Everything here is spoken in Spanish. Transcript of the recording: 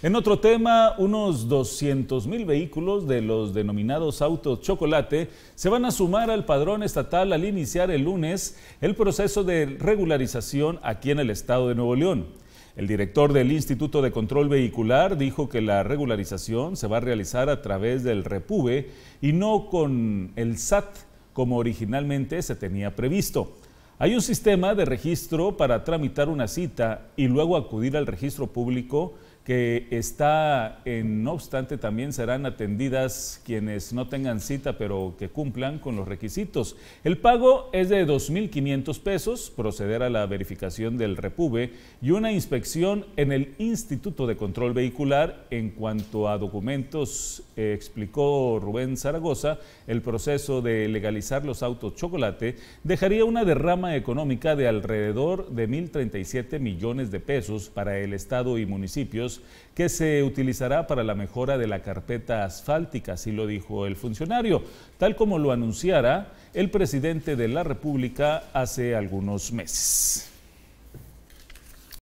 En otro tema, unos 200 mil vehículos de los denominados autos chocolate se van a sumar al padrón estatal al iniciar el lunes el proceso de regularización aquí en el estado de Nuevo León. El director del Instituto de Control Vehicular dijo que la regularización se va a realizar a través del Repube y no con el SAT como originalmente se tenía previsto. Hay un sistema de registro para tramitar una cita y luego acudir al registro público que está en, eh, no obstante, también serán atendidas quienes no tengan cita, pero que cumplan con los requisitos. El pago es de 2.500 pesos, proceder a la verificación del repube y una inspección en el Instituto de Control Vehicular. En cuanto a documentos, eh, explicó Rubén Zaragoza, el proceso de legalizar los autos chocolate dejaría una derrama económica de alrededor de 1.037 millones de pesos para el Estado y municipios que se utilizará para la mejora de la carpeta asfáltica, así lo dijo el funcionario, tal como lo anunciara el presidente de la República hace algunos meses.